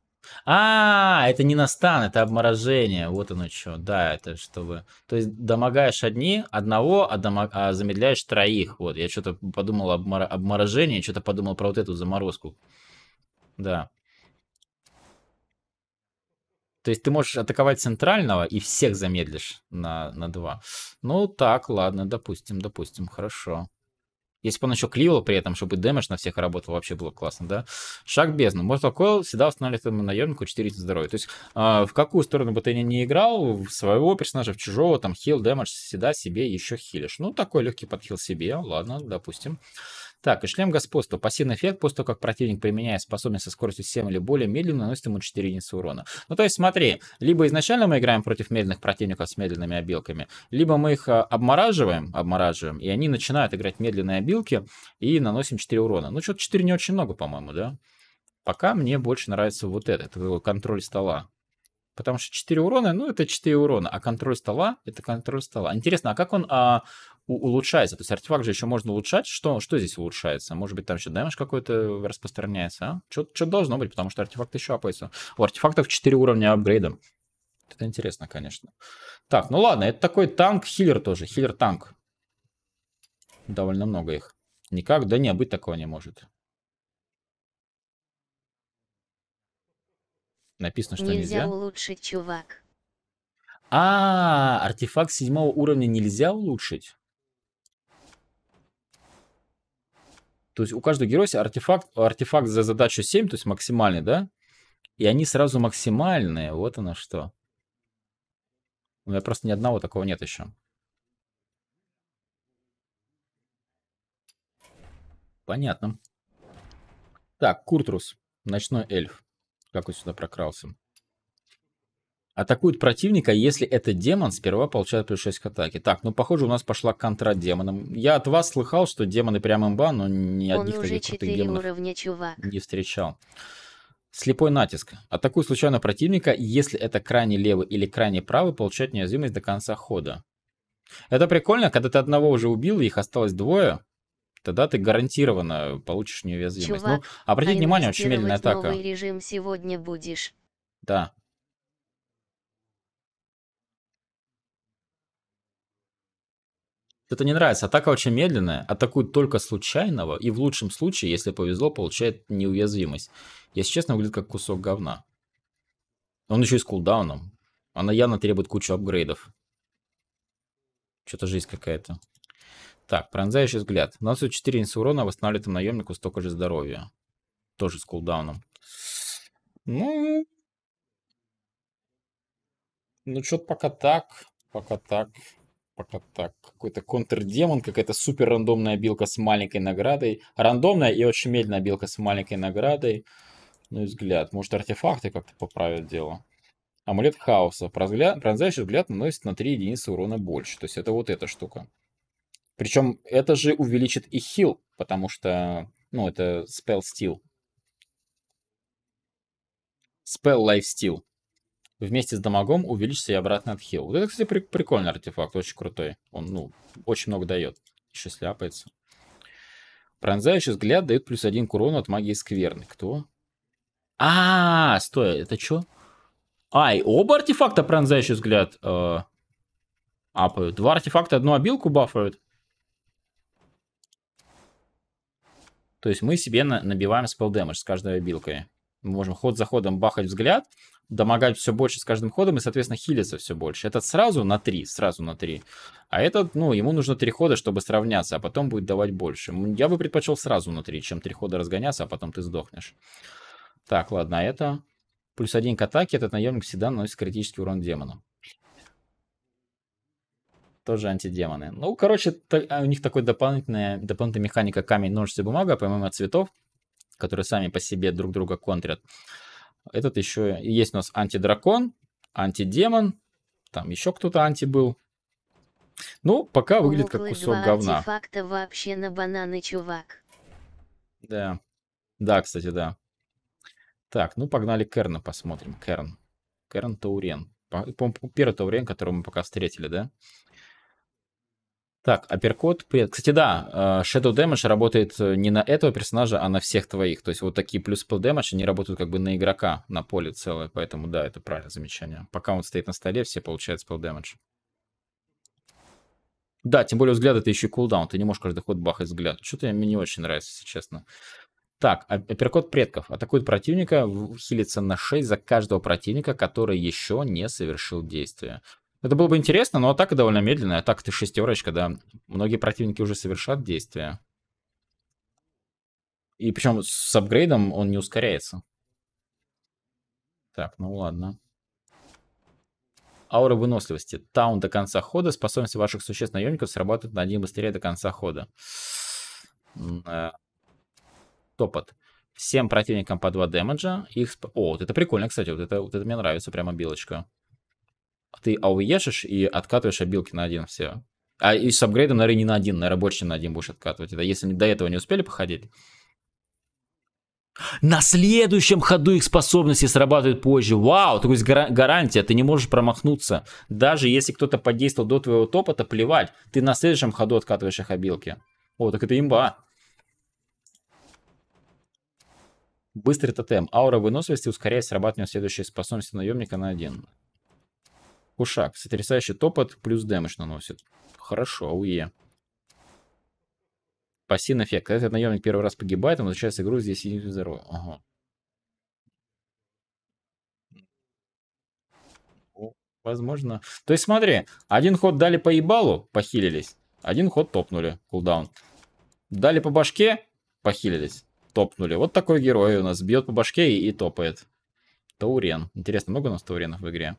А, это не настан, это обморожение. Вот оно что. Да, это чтобы... То есть домогаешь одни, одного, а, домо... а замедляешь троих. Вот, я что-то подумал об обмор... обморожении, что-то подумал про вот эту заморозку. Да. То есть ты можешь атаковать центрального и всех замедлишь на, на 2. Ну так, ладно, допустим, допустим, хорошо. Если бы он еще кливал при этом, чтобы дэмэдж на всех работал, вообще было классно, да? Шаг бездны. Ну, Mortal Coil всегда устанавливает этому наемнику 4000 здоровья. То есть э, в какую сторону бы ты ни, ни играл, в своего персонажа, в чужого, там, хил, дэмэдж всегда себе еще хилишь. Ну, такой легкий подхил себе, ладно, допустим. Так, и шлем господства. Пассивный эффект, после того, как противник применяет способность со скоростью 7 или более, медленно наносит ему 4 единицы урона. Ну, то есть, смотри, либо изначально мы играем против медленных противников с медленными обилками, либо мы их а, обмораживаем, обмораживаем, и они начинают играть медленные обилки и наносим 4 урона. Ну, что-то 4 не очень много, по-моему, да? Пока мне больше нравится вот этот, это контроль стола. Потому что 4 урона, ну, это 4 урона, а контроль стола, это контроль стола. Интересно, а как он а, улучшается. То есть артефакт же еще можно улучшать. Что, что здесь улучшается? Может быть, там еще дэмэдж какой-то распространяется, а? что должно быть, потому что артефакт еще апается. У артефактов 4 уровня апгрейда. Это интересно, конечно. Так, ну ладно, это такой танк-хиллер тоже. Хиллер-танк. Довольно много их. Никак, да не, быть такого не может. Написано, что нельзя. Нельзя улучшить, чувак. А, артефакт седьмого уровня нельзя улучшить? То есть у каждого героя артефакт, артефакт за задачу 7, то есть максимальный, да? И они сразу максимальные, вот оно что. У меня просто ни одного такого нет еще. Понятно. Так, Куртрус, ночной эльф. Как он сюда прокрался? Атакуют противника, если это демон, сперва получает плюс 6 к атаке. Так, ну похоже, у нас пошла контра демоном. Я от вас слыхал, что демоны прям имба, но ни Он одних таких крутых демонов уровня, чувак. не встречал. Слепой натиск. атакую случайно противника, если это крайне левый или крайне правый, получает неуязвимость до конца хода. Это прикольно, когда ты одного уже убил, их осталось двое, тогда ты гарантированно получишь неуязвимость. Ну, чувак, ну, обратите а внимание, очень медленная атака. режим сегодня будешь. Да, Это не нравится. Атака очень медленная, атакует только случайного, и в лучшем случае, если повезло, получает неуязвимость. Если честно, выглядит как кусок говна. Он еще и с кулдауном. Она явно требует кучу апгрейдов. Что-то жизнь какая-то. Так, пронзающий взгляд. У Наносит 4 единицы урона, восстанавливает наемнику столько же здоровья. Тоже с кулдауном. Ну... Ну, что-то пока так. Пока так пока так. Какой-то контрдемон, какая-то супер рандомная билка с маленькой наградой. Рандомная и очень медленная билка с маленькой наградой. Ну и взгляд. Может, артефакты как-то поправят дело. Амулет хаоса. Пронзающий взгляд наносит на 3 единицы урона больше. То есть это вот эта штука. Причем это же увеличит и хил, потому что, ну, это спел стил. Спел лайфстил вместе с дамагом увеличится и обратный отхил. Вот это, кстати, при прикольный артефакт, очень крутой. Он, ну, очень много дает. Еще сляпается. Пронзающий взгляд дает плюс один к урону от магии скверны. Кто? А, -а, -а стой, это что? Ай, оба артефакта пронзающий взгляд э, апают. Два артефакта одну обилку бафают. То есть мы себе на набиваем спелл с каждой обилкой. Мы можем ход за ходом бахать взгляд, домогать все больше с каждым ходом и, соответственно, хилиться все больше. Этот сразу на 3, сразу на 3. А этот, ну, ему нужно 3 хода, чтобы сравняться, а потом будет давать больше. Я бы предпочел сразу на 3, чем 3 хода разгоняться, а потом ты сдохнешь. Так, ладно, а это... Плюс один к атаке, этот наемник всегда наносит критический урон демону. Тоже антидемоны. Ну, короче, а, у них такой дополнительная, дополнительная механика камень, ножницы, бумага, по а помимо цветов, которые сами по себе друг друга контрят. Этот еще есть у нас антидракон, антидемон, там еще кто-то анти был. Ну, пока выглядит как кусок говна. Артефакта вообще на бананы, чувак. Да. Да, кстати, да. Так, ну погнали Керна посмотрим. Керн. Керн Таурен. По-моему, первый Таурен, которого мы пока встретили, да? Так, апперкот. Кстати, да, э, Shadow Damage работает э, не на этого персонажа, а на всех твоих. То есть вот такие плюс Spell Damage, они работают как бы на игрока, на поле целое. Поэтому да, это правильное замечание. Пока он стоит на столе, все получают Spell Damage. Да, тем более взгляд это еще и кулдаун. Ты не можешь каждый ход бахать взгляд. Что-то мне не очень нравится, если честно. Так, а, апперкот предков. Атакует противника, хилится на 6 за каждого противника, который еще не совершил действия. Это было бы интересно, но атака довольно медленная. Атака ты шестерочка, да. Многие противники уже совершат действия. И причем с апгрейдом он не ускоряется. Так, ну ладно. Аура выносливости. Таун до конца хода. Способность ваших существ-наемников срабатывает на один быстрее до конца хода. Э, топот. Всем противникам по 2 демеджа. Их... О, вот это прикольно, кстати. Вот это, вот это мне нравится, прямо белочка ты ауешишь и откатываешь обилки на один, все. А и с апгрейдом, наверное, не на один, наверное, больше, чем на один будешь откатывать. Это если до этого не успели походить. На следующем ходу их способности срабатывают позже. Вау, то есть гар- гарантия, ты не можешь промахнуться. Даже если кто-то подействовал до твоего топа, то плевать. Ты на следующем ходу откатываешь их обилки. О, так это имба. Быстрый тотем. Аура выносливости ускоряет срабатывание следующей способности наемника на один. Кушак. Сотрясающий топот плюс дэмэдж наносит. Хорошо, уе Пассивный эффект. Когда этот наемник первый раз погибает, он возвращается игру здесь и здоровья. Ага. Возможно. То есть смотри, один ход дали по ебалу, похилились. Один ход топнули, кулдаун. Дали по башке, похилились, топнули. Вот такой герой у нас бьет по башке и, и топает. Таурен. Интересно, много у нас тауренов в игре?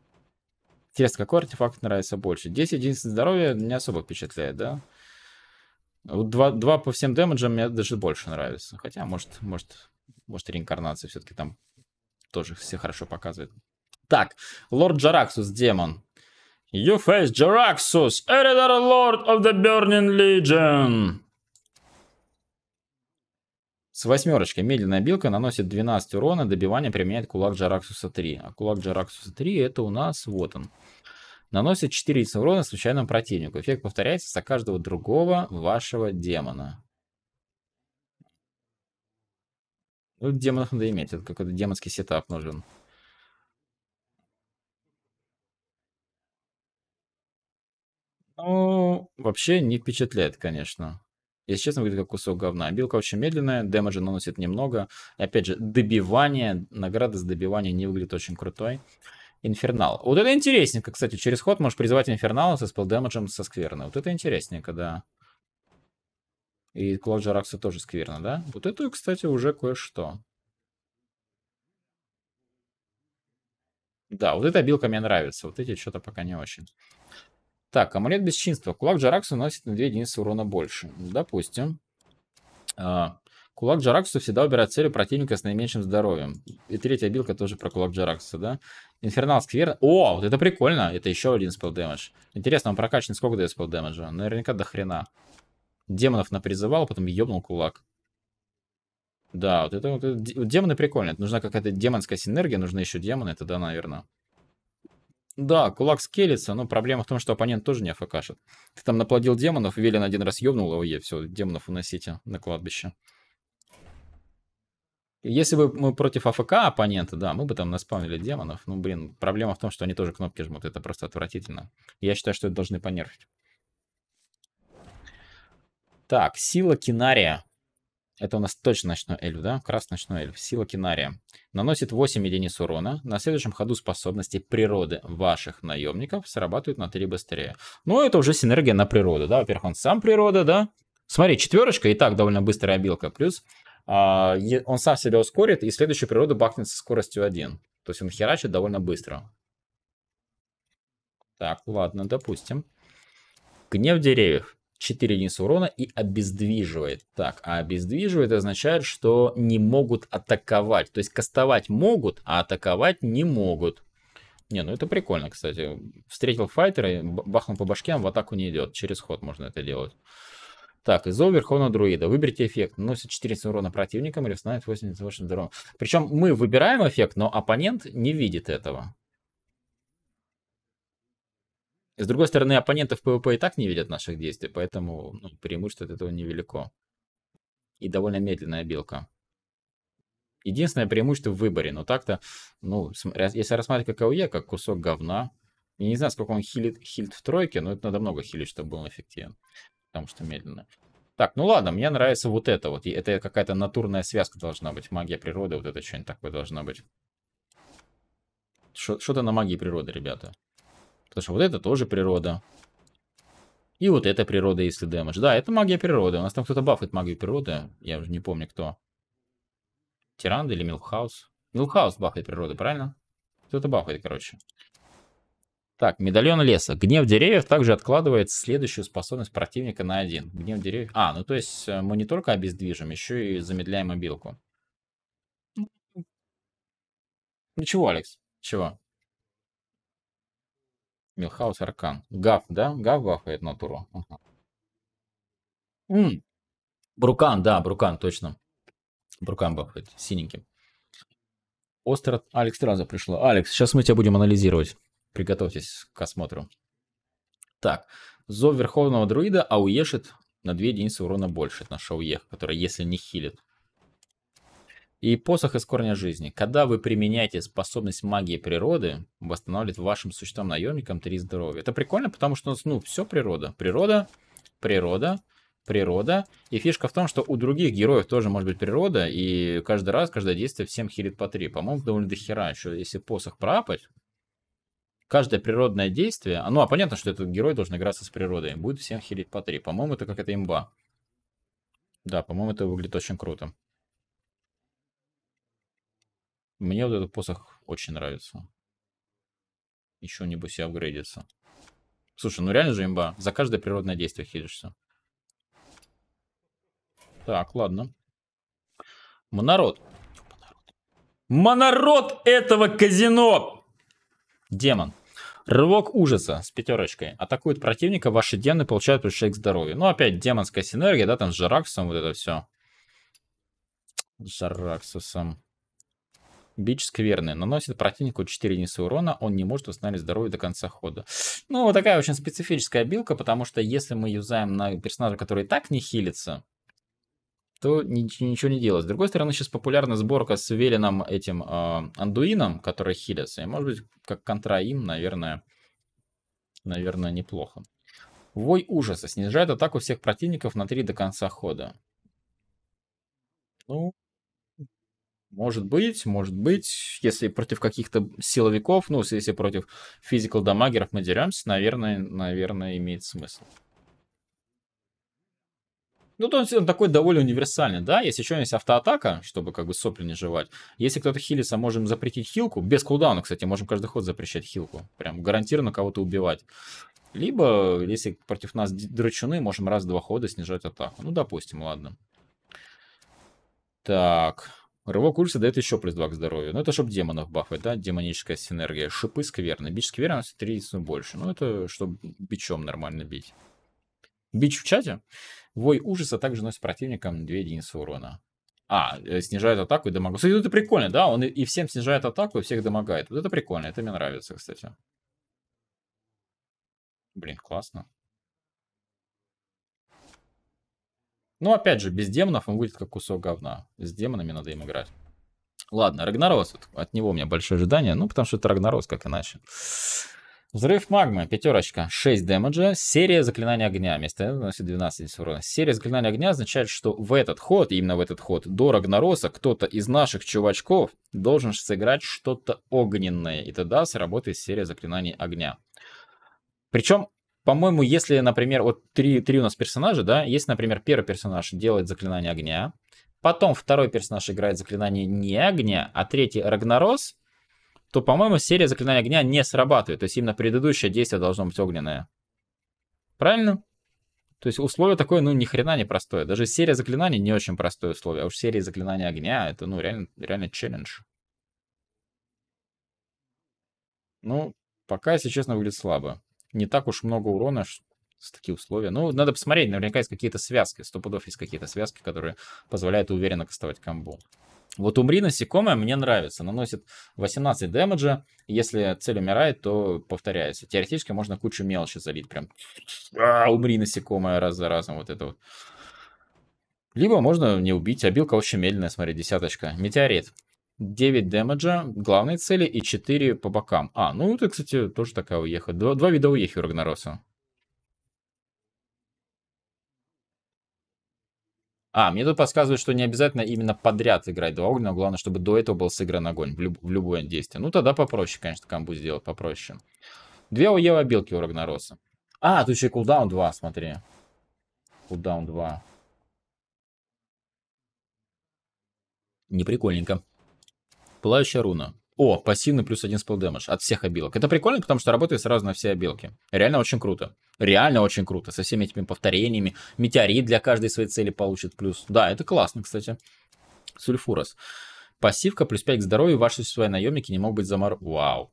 Интересно, какой артефакт нравится больше? 10 единиц здоровья не особо впечатляет, да? Два, два по всем демеджам мне даже больше нравится. Хотя, может, может, может реинкарнация все-таки там тоже все хорошо показывает. Так, Лорд Джараксус, демон. You face Jaraxus, Eredar Lord of the Burning Legion. С восьмерочкой медленная билка наносит 12 урона, добивание применяет кулак Джараксуса 3. А кулак Джараксуса 3 это у нас, вот он. Наносит 4 урона случайному противнику. Эффект повторяется за каждого другого вашего демона. Ну, демонов надо иметь, это какой-то демонский сетап нужен. Ну, вообще не впечатляет, конечно. Если честно, выглядит как кусок говна. Билка очень медленная, дэмэджа наносит немного. И опять же, добивание, награда за добивание не выглядит очень крутой. Инфернал. Вот это интересненько, кстати, через ход можешь призывать Инфернала со спелдэмэджем со скверны. Вот это интересненько, да. И Клоджа тоже скверно, да? Вот это, кстати, уже кое-что. Да, вот эта билка мне нравится. Вот эти что-то пока не очень. Так, амулет бесчинства. Кулак Джаракса наносит на 2 единицы урона больше. Допустим. А, кулак Джаракса всегда убирает целью противника с наименьшим здоровьем. И третья билка тоже про кулак Джаракса, да? Инфернал сквер. О, вот это прикольно. Это еще один спел дэмэдж. Интересно, он прокачан сколько дает спел дэмэджа? Наверняка до хрена. Демонов напризывал, а потом ебнул кулак. Да, вот это, вот демоны прикольные. нужна какая-то демонская синергия, нужны еще демоны, тогда, наверное. Да, кулак скелется, но проблема в том, что оппонент тоже не афкашит. Ты там наплодил демонов, Велин один раз ёбнул, его, и все, демонов уносите на кладбище. Если бы мы против АФК оппонента, да, мы бы там наспавнили демонов. Ну, блин, проблема в том, что они тоже кнопки жмут. Это просто отвратительно. Я считаю, что это должны понерфить. Так, сила Кинария. Это у нас точно ночной эльф, да? Крас ночной эльф. Сила кинария. Наносит 8 единиц урона. На следующем ходу способности природы ваших наемников срабатывают на 3 быстрее. Ну, это уже синергия на природу, да? Во-первых, он сам природа, да? Смотри, четверочка, и так довольно быстрая билка. Плюс а, он сам себя ускорит, и следующую природу бахнет со скоростью 1. То есть он херачит довольно быстро. Так, ладно, допустим. Гнев деревьев. 4 единицы урона и обездвиживает. Так, а обездвиживает означает, что не могут атаковать. То есть кастовать могут, а атаковать не могут. Не, ну это прикольно, кстати. Встретил файтера, бахнул по башке, он в атаку не идет. Через ход можно это делать. Так, изол Верховного Друида. Выберите эффект. Носит 400 урона противникам или восстанавливает 80 вашим здоровьем. Причем мы выбираем эффект, но оппонент не видит этого. С другой стороны, оппонентов ПВП и так не видят наших действий, поэтому ну, преимущество от этого невелико. И довольно медленная белка. Единственное преимущество в выборе, но так-то, ну, если рассматривать как АУЕ, как кусок говна, я не знаю, сколько он хилит, хилит в тройке, но это надо много хилить, чтобы был эффективен. Потому что медленно. Так, ну ладно, мне нравится вот это вот. Это какая-то натурная связка должна быть. Магия природы, вот это что-нибудь такое должно быть. Что-то на магии природы, ребята. Потому что вот это тоже природа. И вот это природа, если дэмэдж. Да, это магия природы. У нас там кто-то бафит магию природы. Я уже не помню, кто. Тиранда или Милхаус? Милхаус бафит природы, правильно? Кто-то бафит, короче. Так, медальон леса. Гнев деревьев также откладывает следующую способность противника на один. Гнев деревьев... А, ну то есть э, мы не только обездвижим, еще и замедляем обилку. Ну чего, Алекс. Чего? Милхаус Аркан. Гав, да? Гав бафает натуру. Ага. М-м. Брукан, да, Брукан, точно. Брукан бафает синеньким. Остров Алекс сразу пришла. Алекс, сейчас мы тебя будем анализировать. Приготовьтесь к осмотру. Так, зов Верховного Друида ауешит на 2 единицы урона больше. Это наша ауе, которая если не хилит и посох из корня жизни. Когда вы применяете способность магии природы, восстанавливает вашим существом наемникам три здоровья. Это прикольно, потому что, ну, все природа. Природа, природа, природа. И фишка в том, что у других героев тоже может быть природа, и каждый раз, каждое действие всем хилит по три. По-моему, довольно дохера еще, если посох пропасть, каждое природное действие, а, ну, а понятно, что этот герой должен играться с природой, будет всем хилить по три. По-моему, это как это имба. Да, по-моему, это выглядит очень круто. Мне вот этот посох очень нравится. Еще небось и апгрейдится. Слушай, ну реально же имба. За каждое природное действие хилишься. Так, ладно. Монород. Монород этого казино! Демон. Рывок ужаса с пятерочкой. Атакует противника, ваши демоны получают плюс 6 к здоровью. Ну, опять демонская синергия, да, там с Жараксом вот это все. С Жараксусом. Бич скверный. Наносит противнику 4 единицы урона, он не может восстановить здоровье до конца хода. Ну, вот такая очень специфическая билка, потому что если мы юзаем на персонажа, который и так не хилится, то ничего не делать. С другой стороны, сейчас популярна сборка с Велином этим э, Андуином, который хилится. И может быть, как контра им, наверное, наверное, неплохо. Вой ужаса. Снижает атаку всех противников на 3 до конца хода. Ну, может быть, может быть. Если против каких-то силовиков, ну, если против физикал дамагеров мы деремся, наверное, наверное, имеет смысл. Ну, то есть он такой довольно универсальный, да? Если еще есть автоатака, чтобы как бы сопли не жевать. Если кто-то хилится, можем запретить хилку. Без кулдауна, кстати, можем каждый ход запрещать хилку. Прям гарантированно кого-то убивать. Либо, если против нас драчуны, можем раз-два хода снижать атаку. Ну, допустим, ладно. Так, Рывок ульса дает еще плюс 2 к здоровью. Но ну, это чтобы демонов бафать, да? Демоническая синергия. Шипы скверны. Бич скверны а нас ну, 3 больше. но ну, это чтобы бичом нормально бить. Бич в чате. Вой ужаса также носит противникам 2 единицы урона. А, э, снижает атаку и дамагу. Кстати, это прикольно, да? Он и всем снижает атаку, и всех дамагает. Вот это прикольно, это мне нравится, кстати. Блин, классно. Ну, опять же, без демонов он выйдет как кусок говна. С демонами надо им играть. Ладно, Рагнарос. От него у меня большое ожидание. Ну, потому что это Рагнарос, как иначе. Взрыв магмы, пятерочка, 6 дэмэджа, серия заклинания огня, вместо 12 здесь урона. Серия заклинания огня означает, что в этот ход, именно в этот ход, до Рагнароса кто-то из наших чувачков должен сыграть что-то огненное, и тогда сработает серия заклинаний огня. Причем по-моему, если, например, вот три, три у нас персонажа, да, если, например, первый персонаж делает заклинание огня, потом второй персонаж играет заклинание не огня, а третий Рагнарос, то, по-моему, серия заклинания огня не срабатывает. То есть именно предыдущее действие должно быть огненное. Правильно? То есть условие такое, ну, ни хрена не простое. Даже серия заклинаний не очень простое условие. А уж серия заклинания огня, это, ну, реально, реально челлендж. Ну, пока, если честно, выглядит слабо не так уж много урона, с такие условия. Ну, надо посмотреть, наверняка есть какие-то связки, сто пудов есть какие-то связки, которые позволяют уверенно кастовать комбо. Вот умри насекомое мне нравится, наносит 18 дэмэджа, если цель умирает, то повторяется. Теоретически можно кучу мелочи залить, прям а, умри насекомое раз за разом, вот это вот. Либо можно не убить, а билка очень медленная, смотри, десяточка. Метеорит. 9 дэмэджа главной цели и 4 по бокам. А, ну это, кстати, тоже такая уеха. Два, два вида уехи у Рагнароса. А, мне тут подсказывают, что не обязательно именно подряд играть два огня, но главное, чтобы до этого был сыгран огонь в, люб в любое действие. Ну, тогда попроще, конечно, камбу сделать попроще. Две уева обилки у Рагнароса. А, тут еще кулдаун 2, смотри. Кулдаун 2. Неприкольненько. Пылающая руна. О, пассивный плюс один спел дэмэдж от всех обилок. Это прикольно, потому что работает сразу на все обилки. Реально очень круто. Реально очень круто. Со всеми этими повторениями. Метеорит для каждой своей цели получит плюс. Да, это классно, кстати. Сульфурос. Пассивка плюс 5 к здоровью. Ваши свои наемники не могут быть замор. Вау.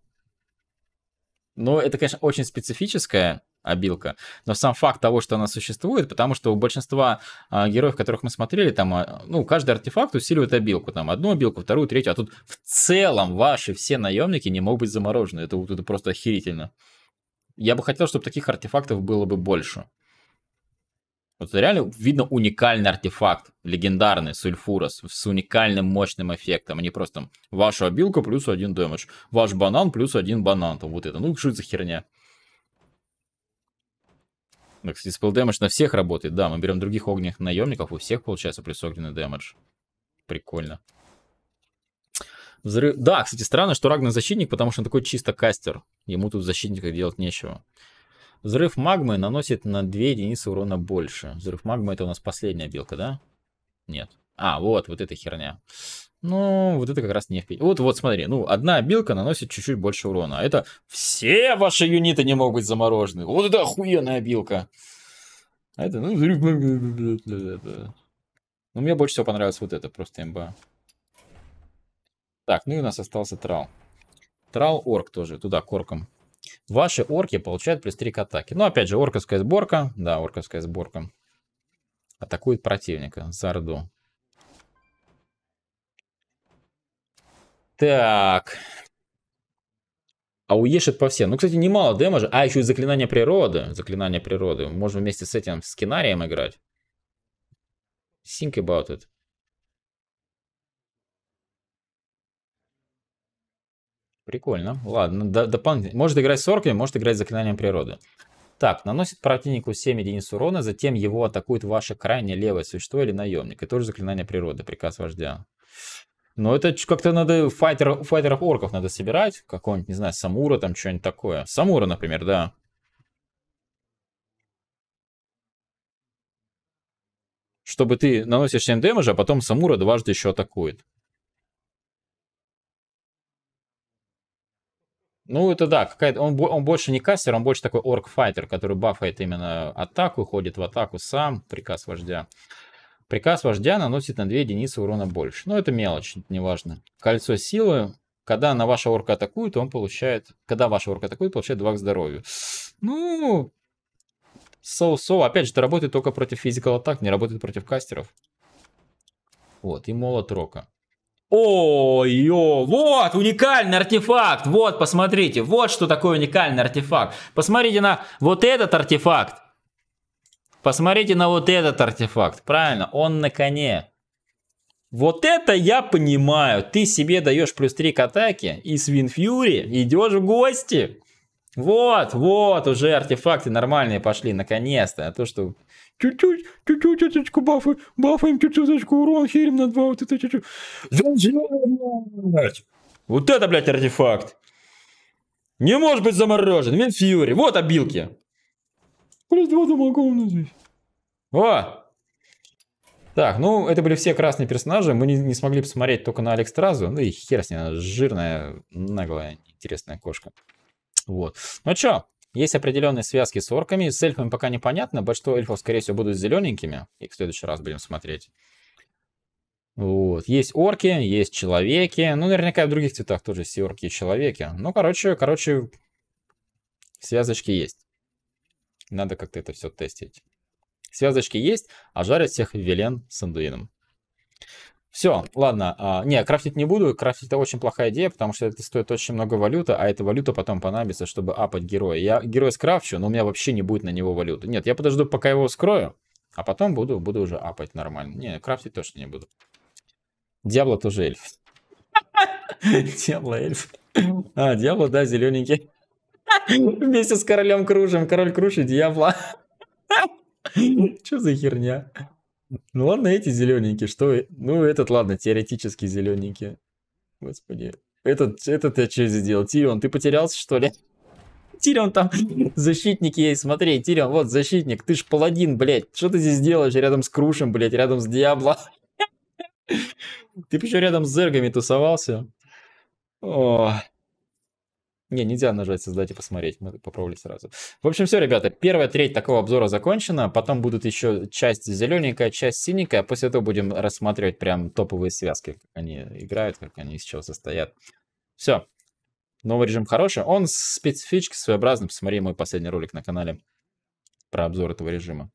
Ну, это, конечно, очень специфическое обилка. Но сам факт того, что она существует, потому что у большинства а, героев, которых мы смотрели, там, а, ну, каждый артефакт усиливает обилку, там, одну обилку, вторую, третью, а тут в целом ваши все наемники не могут быть заморожены. Это, это просто охерительно. Я бы хотел, чтобы таких артефактов было бы больше. Вот реально видно уникальный артефакт, легендарный сульфурос с уникальным мощным эффектом, а не просто там, ваша обилка плюс один дэмэдж, ваш банан плюс один банан, там вот это, ну что это за херня? кстати, спел дэмэдж на всех работает. Да, мы берем других огненных наемников, у всех получается плюс огненный дэмэдж. Прикольно. Взрыв... Да, кстати, странно, что Рагнар защитник, потому что он такой чисто кастер. Ему тут защитника делать нечего. Взрыв магмы наносит на 2 единицы урона больше. Взрыв магмы это у нас последняя белка, да? Нет. А, вот, вот эта херня. Ну, вот это как раз нефть. Вот, вот смотри, ну, одна обилка наносит чуть-чуть больше урона. А это все ваши юниты не могут быть заморожены. Вот это охуенная обилка. А это, ну, ну, мне больше всего понравилось вот это, просто имба. Так, ну и у нас остался трал. Трал орк тоже, туда, к оркам. Ваши орки получают плюс 3 к атаке. Ну, опять же, орковская сборка. Да, орковская сборка. Атакует противника за орду. Так. А уешит по всем. Ну, кстати, немало демажа. А, еще и заклинание природы. Заклинание природы. Можно вместе с этим сценарием играть. Think about it. Прикольно. Ладно, дополнительно. Может играть с орками, может играть с заклинанием природы. Так, наносит противнику 7 единиц урона, затем его атакует ваше крайне левое существо или наемник. И тоже заклинание природы, приказ вождя. Но это как-то надо файтеров, файтеров орков надо собирать. какой нибудь не знаю, Самура там, что-нибудь такое. Самура, например, да. Чтобы ты наносишь 7 дэмэджа, а потом Самура дважды еще атакует. Ну, это да, какая-то. Он, он больше не кастер, он больше такой орк-файтер, который бафает именно атаку, ходит в атаку сам, приказ вождя. Приказ вождя наносит на 2 единицы урона больше. Но ну, это мелочь, это не важно. Кольцо силы. Когда на ваша орка атакует, он получает... Когда ваша орка атакует, получает 2 к здоровью. Ну... Соу-соу. So -so. Опять же, это работает только против физикал атак, не работает против кастеров. Вот, и молот рока. Ой, ё, вот уникальный артефакт, вот посмотрите, вот что такое уникальный артефакт. Посмотрите на вот этот артефакт. Посмотрите на вот этот артефакт. Правильно, он на коне. Вот это я понимаю. Ты себе даешь плюс 3 к атаке и с Винфьюри идешь в гости. Вот, вот, уже артефакты нормальные пошли, наконец-то. А то, что чуть-чуть, чуть-чуть чуточку бафы, бафаем чуть чуть урон, херим на 2, вот это чуть-чуть. Вот это, блядь, артефакт. Не может быть заморожен, Винфьюри, вот обилки. Плюс два замка у здесь. О! Так, ну, это были все красные персонажи. Мы не, не смогли посмотреть только на Алекс Тразу. Ну и хер с ней, она жирная, наглая, интересная кошка. Вот. Ну чё, есть определенные связки с орками. С эльфами пока непонятно. Большинство эльфов, скорее всего, будут зелененькими. их в следующий раз будем смотреть. Вот. Есть орки, есть человеки. Ну, наверняка и в других цветах тоже есть и орки, и человеки. Ну, короче, короче, связочки есть. Надо как-то это все тестить. Связочки есть, а жарят всех велен с Андуином. Все, ладно. А, не, крафтить не буду. Крафтить это очень плохая идея, потому что это стоит очень много валюты, а эта валюта потом понадобится, чтобы апать героя. Я героя скрафчу, но у меня вообще не будет на него валюты. Нет, я подожду, пока его скрою, а потом буду, буду уже апать нормально. Не, крафтить точно не буду. Диабло тоже эльф. Дьявол эльф. А, дьявол да, зелененький. Вместе с королем кружим. Король круж и дьявола. Что за херня? Ну ладно, эти зелененькие, что... Ну этот, ладно, теоретически зелененькие. Господи. Этот, этот я что сделал? Тирион, ты потерялся, что ли? Тирион там, защитник есть, смотри, Тирион, вот защитник, ты ж паладин, блядь. Что ты здесь делаешь рядом с Крушем, блядь, рядом с Диабло? Ты еще рядом с зергами тусовался? О, не, нельзя нажать создать и посмотреть. Мы попробовали сразу. В общем, все, ребята. Первая треть такого обзора закончена. Потом будут еще часть зелененькая, часть синенькая. А после этого будем рассматривать прям топовые связки, как они играют, как они из чего состоят. Все. Новый режим хороший. Он специфически своеобразный. Посмотри мой последний ролик на канале про обзор этого режима.